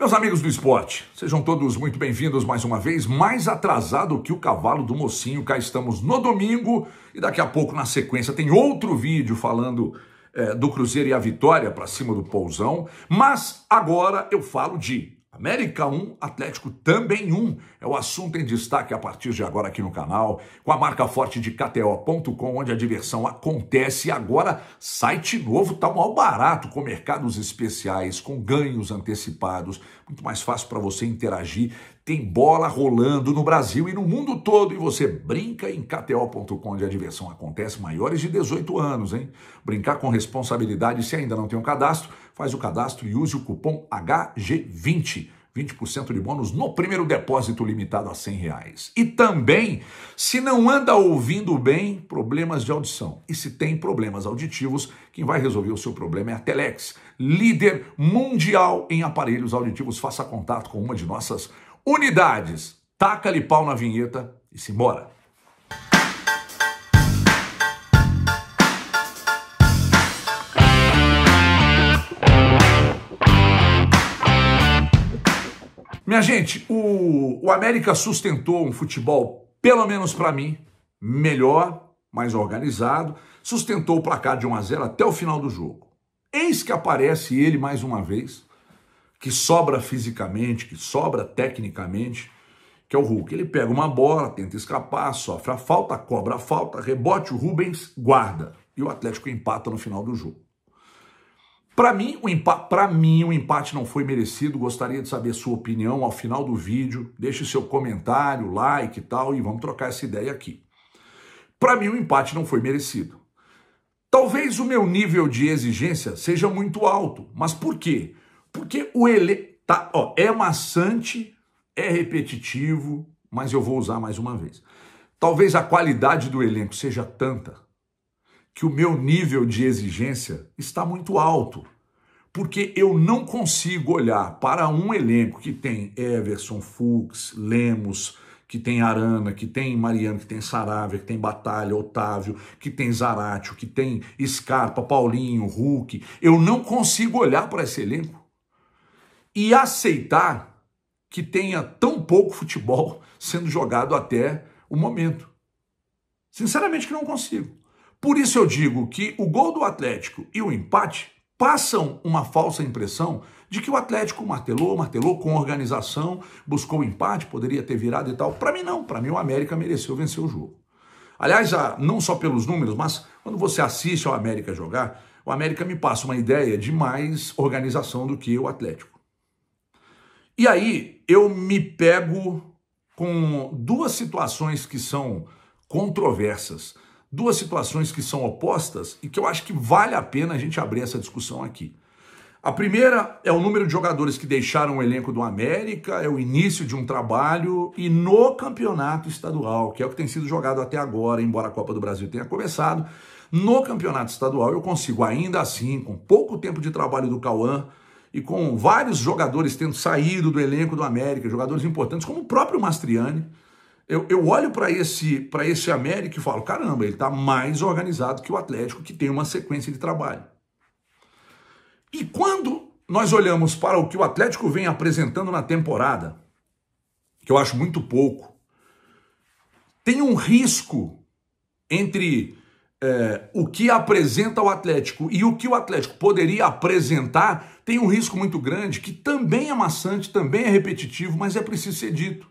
Meus amigos do esporte, sejam todos muito bem-vindos mais uma vez. Mais atrasado que o cavalo do mocinho, cá estamos no domingo e daqui a pouco, na sequência, tem outro vídeo falando é, do Cruzeiro e a vitória para cima do Pousão. Mas agora eu falo de América 1, Atlético também 1. É o assunto em destaque a partir de agora aqui no canal, com a marca forte de KTO.com, onde a diversão acontece. E agora, site novo, tá mal barato, com mercados especiais, com ganhos antecipados. Muito mais fácil para você interagir. Tem bola rolando no Brasil e no mundo todo. E você brinca em KTO.com, onde a diversão acontece. Maiores de 18 anos, hein? Brincar com responsabilidade. Se ainda não tem um cadastro, faz o cadastro e use o cupom HG20. 20% de bônus no primeiro depósito limitado a 100 reais. E também, se não anda ouvindo bem, problemas de audição. E se tem problemas auditivos, quem vai resolver o seu problema é a Telex, líder mundial em aparelhos auditivos. Faça contato com uma de nossas Unidades, taca-lhe pau na vinheta e se Minha gente, o, o América sustentou um futebol, pelo menos para mim, melhor, mais organizado, sustentou o placar de 1 a 0 até o final do jogo. Eis que aparece ele mais uma vez, que sobra fisicamente, que sobra tecnicamente, que é o Hulk. Ele pega uma bola, tenta escapar, sofre a falta, cobra a falta, rebote, o Rubens guarda. E o Atlético empata no final do jogo. Para mim, o empate, mim, o empate não foi merecido. Gostaria de saber sua opinião ao final do vídeo. Deixe seu comentário, like e tal e vamos trocar essa ideia aqui. Para mim, o empate não foi merecido. Talvez o meu nível de exigência seja muito alto, mas por quê? Porque o ele tá, ó, é maçante, é repetitivo, mas eu vou usar mais uma vez. Talvez a qualidade do elenco seja tanta que o meu nível de exigência está muito alto, porque eu não consigo olhar para um elenco que tem Everson, Fuchs, Lemos, que tem Arana, que tem Mariano, que tem Saravia, que tem Batalha, Otávio, que tem Zaratio, que tem Scarpa, Paulinho, Hulk. Eu não consigo olhar para esse elenco e aceitar que tenha tão pouco futebol sendo jogado até o momento. Sinceramente que não consigo. Por isso eu digo que o gol do Atlético e o empate passam uma falsa impressão de que o Atlético martelou, martelou com organização, buscou o empate, poderia ter virado e tal. Para mim não, para mim o América mereceu vencer o jogo. Aliás, não só pelos números, mas quando você assiste ao América jogar, o América me passa uma ideia de mais organização do que o Atlético. E aí eu me pego com duas situações que são controversas, duas situações que são opostas e que eu acho que vale a pena a gente abrir essa discussão aqui. A primeira é o número de jogadores que deixaram o elenco do América, é o início de um trabalho e no campeonato estadual, que é o que tem sido jogado até agora, embora a Copa do Brasil tenha começado, no campeonato estadual eu consigo ainda assim, com pouco tempo de trabalho do Cauã, e com vários jogadores tendo saído do elenco do América, jogadores importantes, como o próprio Mastriani, eu, eu olho para esse, esse América e falo: caramba, ele está mais organizado que o Atlético, que tem uma sequência de trabalho. E quando nós olhamos para o que o Atlético vem apresentando na temporada, que eu acho muito pouco, tem um risco entre é, o que apresenta o Atlético e o que o Atlético poderia apresentar tem um risco muito grande, que também é maçante, também é repetitivo, mas é preciso ser dito.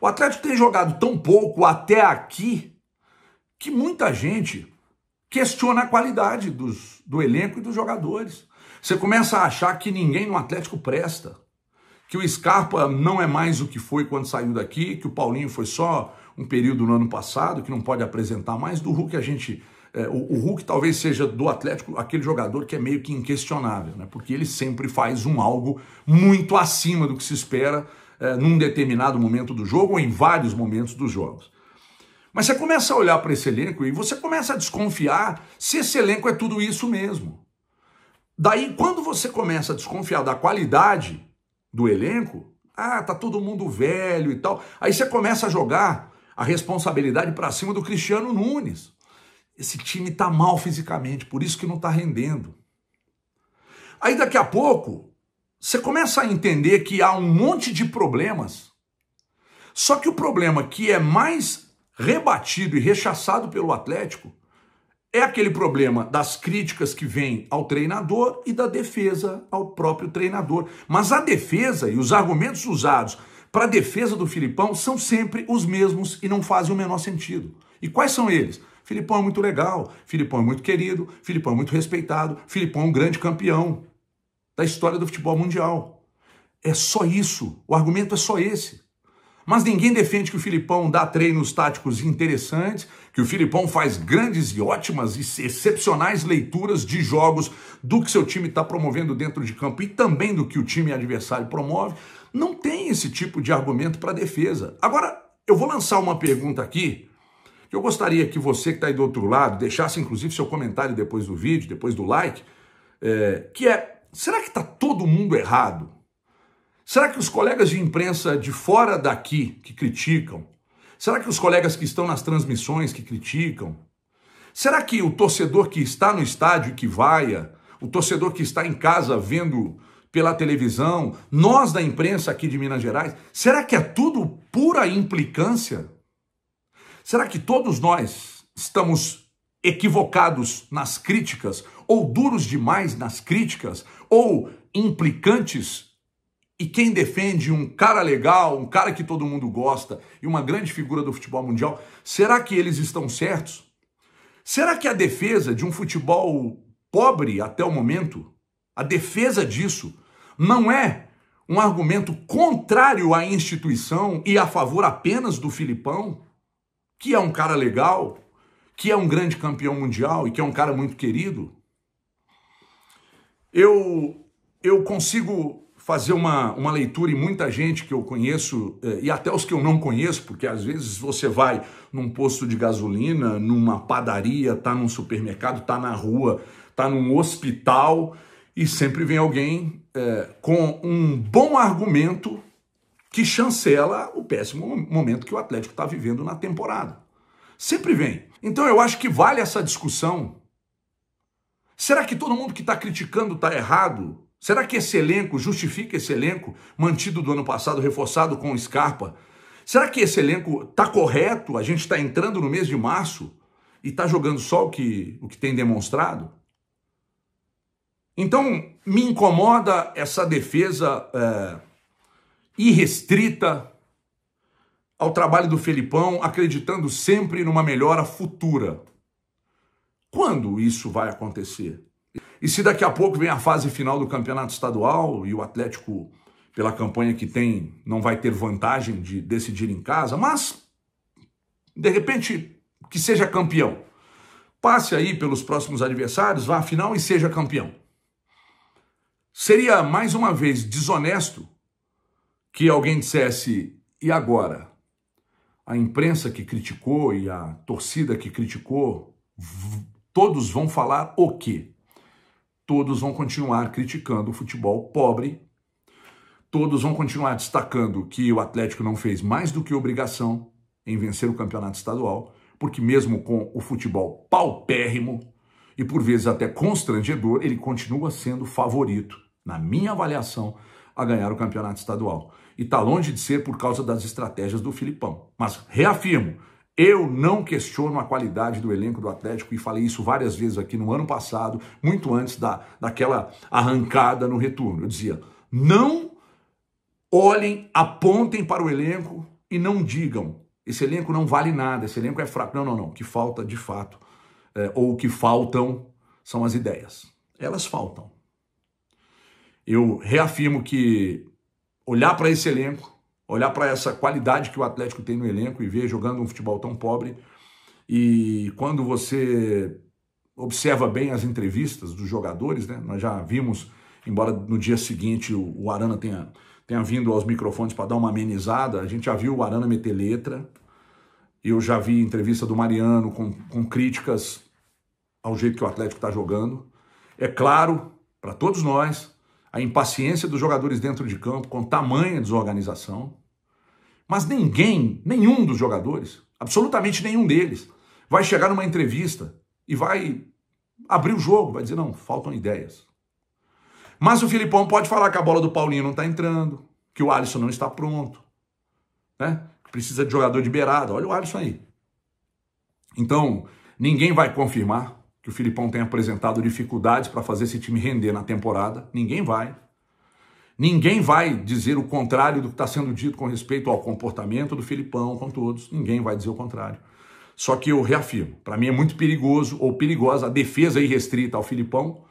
O Atlético tem jogado tão pouco até aqui que muita gente questiona a qualidade dos, do elenco e dos jogadores. Você começa a achar que ninguém no Atlético presta que o Scarpa não é mais o que foi quando saiu daqui, que o Paulinho foi só um período no ano passado, que não pode apresentar mais. Do Hulk a gente. É, o, o, Hulk talvez seja do Atlético aquele jogador que é meio que inquestionável, né? porque ele sempre faz um algo muito acima do que se espera é, num determinado momento do jogo ou em vários momentos dos jogos. Mas você começa a olhar para esse elenco e você começa a desconfiar se esse elenco é tudo isso mesmo. Daí, quando você começa a desconfiar da qualidade do elenco, ah, tá todo mundo velho e tal. Aí você começa a jogar a responsabilidade para cima do Cristiano Nunes. Esse time tá mal fisicamente, por isso que não tá rendendo. Aí daqui a pouco, você começa a entender que há um monte de problemas. Só que o problema que é mais rebatido e rechaçado pelo Atlético é aquele problema das críticas que vêm ao treinador e da defesa ao próprio treinador. Mas a defesa e os argumentos usados para a defesa do Filipão são sempre os mesmos e não fazem o menor sentido. E quais são eles? Filipão é muito legal, Filipão é muito querido, Filipão é muito respeitado, Filipão é um grande campeão da história do futebol mundial. É só isso, o argumento é só esse. Mas ninguém defende que o Filipão dá treinos táticos interessantes, que o Filipão faz grandes e ótimas e excepcionais leituras de jogos do que seu time está promovendo dentro de campo e também do que o time adversário promove. Não tem esse tipo de argumento para defesa. Agora, eu vou lançar uma pergunta aqui que eu gostaria que você que está aí do outro lado deixasse, inclusive, seu comentário depois do vídeo, depois do like, é, que é: será que está todo mundo errado? Será que os colegas de imprensa de fora daqui que criticam? Será que os colegas que estão nas transmissões que criticam? Será que o torcedor que está no estádio e que vaia, o torcedor que está em casa vendo pela televisão, nós da imprensa aqui de Minas Gerais, será que é tudo pura implicância? Será que todos nós estamos equivocados nas críticas, ou duros demais nas críticas, ou implicantes e quem defende um cara legal, um cara que todo mundo gosta e uma grande figura do futebol mundial, será que eles estão certos? Será que a defesa de um futebol pobre até o momento, a defesa disso, não é um argumento contrário à instituição e a favor apenas do Filipão, que é um cara legal, que é um grande campeão mundial e que é um cara muito querido? Eu, eu consigo fazer uma, uma leitura e muita gente que eu conheço, eh, e até os que eu não conheço, porque às vezes você vai num posto de gasolina, numa padaria, tá num supermercado, tá na rua, tá num hospital, e sempre vem alguém é, com um bom argumento que chancela o péssimo momento que o Atlético está vivendo na temporada. Sempre vem. Então eu acho que vale essa discussão. Será que todo mundo que está criticando está errado? Será que esse elenco justifica esse elenco mantido do ano passado, reforçado com o Scarpa? Será que esse elenco está correto? A gente está entrando no mês de março e está jogando só o que, o que tem demonstrado? Então, me incomoda essa defesa é, irrestrita ao trabalho do Felipão, acreditando sempre numa melhora futura. Quando isso vai acontecer? E se daqui a pouco vem a fase final do campeonato estadual e o Atlético, pela campanha que tem, não vai ter vantagem de decidir em casa, mas de repente que seja campeão. Passe aí pelos próximos adversários, vá à final e seja campeão. Seria mais uma vez desonesto que alguém dissesse: e agora? A imprensa que criticou e a torcida que criticou, todos vão falar o quê? todos vão continuar criticando o futebol pobre, todos vão continuar destacando que o Atlético não fez mais do que obrigação em vencer o campeonato estadual, porque mesmo com o futebol paupérrimo e por vezes até constrangedor, ele continua sendo favorito, na minha avaliação, a ganhar o campeonato estadual. E está longe de ser por causa das estratégias do Filipão. Mas reafirmo, eu não questiono a qualidade do elenco do Atlético e falei isso várias vezes aqui no ano passado, muito antes da, daquela arrancada no retorno. Eu dizia: não olhem, apontem para o elenco e não digam: esse elenco não vale nada, esse elenco é fraco. Não, não, não. O que falta de fato, é, ou o que faltam são as ideias. Elas faltam. Eu reafirmo que olhar para esse elenco olhar para essa qualidade que o Atlético tem no elenco e ver jogando um futebol tão pobre. E quando você observa bem as entrevistas dos jogadores, né? Nós já vimos, embora no dia seguinte o Arana tenha, tenha vindo aos microfones para dar uma amenizada, a gente já viu o Arana meter letra. Eu já vi entrevista do Mariano com, com críticas ao jeito que o Atlético está jogando. É claro, para todos nós, a impaciência dos jogadores dentro de campo com tamanha desorganização. Mas ninguém, nenhum dos jogadores, absolutamente nenhum deles, vai chegar numa entrevista e vai abrir o jogo, vai dizer: não, faltam ideias. Mas o Filipão pode falar que a bola do Paulinho não está entrando, que o Alisson não está pronto, né? precisa de jogador de beirada. Olha o Alisson aí. Então, ninguém vai confirmar que o Filipão tem apresentado dificuldades para fazer esse time render na temporada. Ninguém vai. Ninguém vai dizer o contrário do que está sendo dito com respeito ao comportamento do Filipão com todos. Ninguém vai dizer o contrário. Só que eu reafirmo, para mim é muito perigoso ou perigosa a defesa irrestrita ao Filipão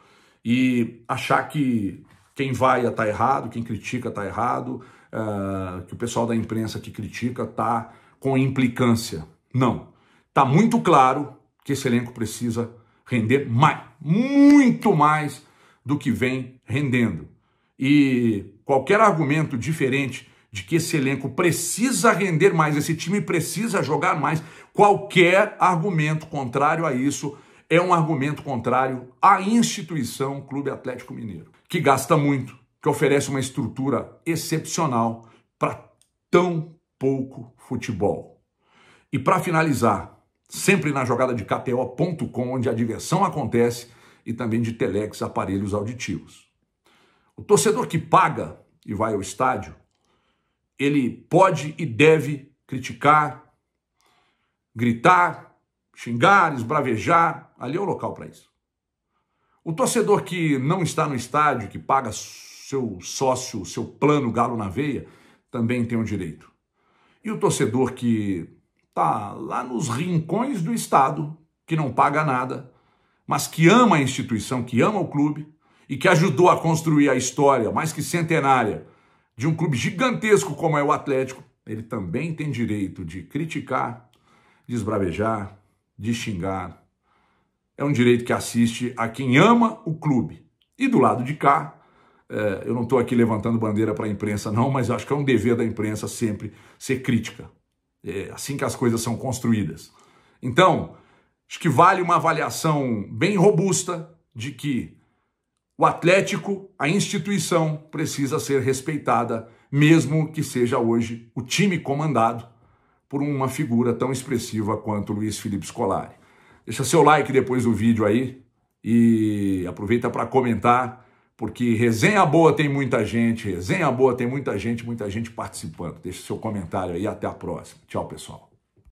e achar que quem vai está errado, quem critica está errado, uh, que o pessoal da imprensa que critica está com implicância. Não. Está muito claro que esse elenco precisa render mais, muito mais do que vem rendendo. E qualquer argumento diferente de que esse elenco precisa render mais, esse time precisa jogar mais, qualquer argumento contrário a isso é um argumento contrário à instituição Clube Atlético Mineiro, que gasta muito, que oferece uma estrutura excepcional para tão pouco futebol. E para finalizar, sempre na jogada de KTO.com, onde a diversão acontece, e também de Telex aparelhos auditivos. O torcedor que paga e vai ao estádio, ele pode e deve criticar, gritar, xingar, esbravejar. Ali é o local para isso. O torcedor que não está no estádio, que paga seu sócio, seu plano galo na veia, também tem o um direito. E o torcedor que está lá nos rincões do Estado, que não paga nada, mas que ama a instituição, que ama o clube, e que ajudou a construir a história mais que centenária de um clube gigantesco como é o Atlético, ele também tem direito de criticar, de esbravejar, de xingar. É um direito que assiste a quem ama o clube. E do lado de cá, é, eu não estou aqui levantando bandeira para a imprensa, não, mas acho que é um dever da imprensa sempre ser crítica. É assim que as coisas são construídas. Então, acho que vale uma avaliação bem robusta de que o Atlético, a instituição, precisa ser respeitada, mesmo que seja hoje o time comandado por uma figura tão expressiva quanto Luiz Felipe Scolari. Deixa seu like depois do vídeo aí e aproveita para comentar, porque resenha boa tem muita gente, resenha boa tem muita gente, muita gente participando. Deixa seu comentário aí, até a próxima. Tchau, pessoal.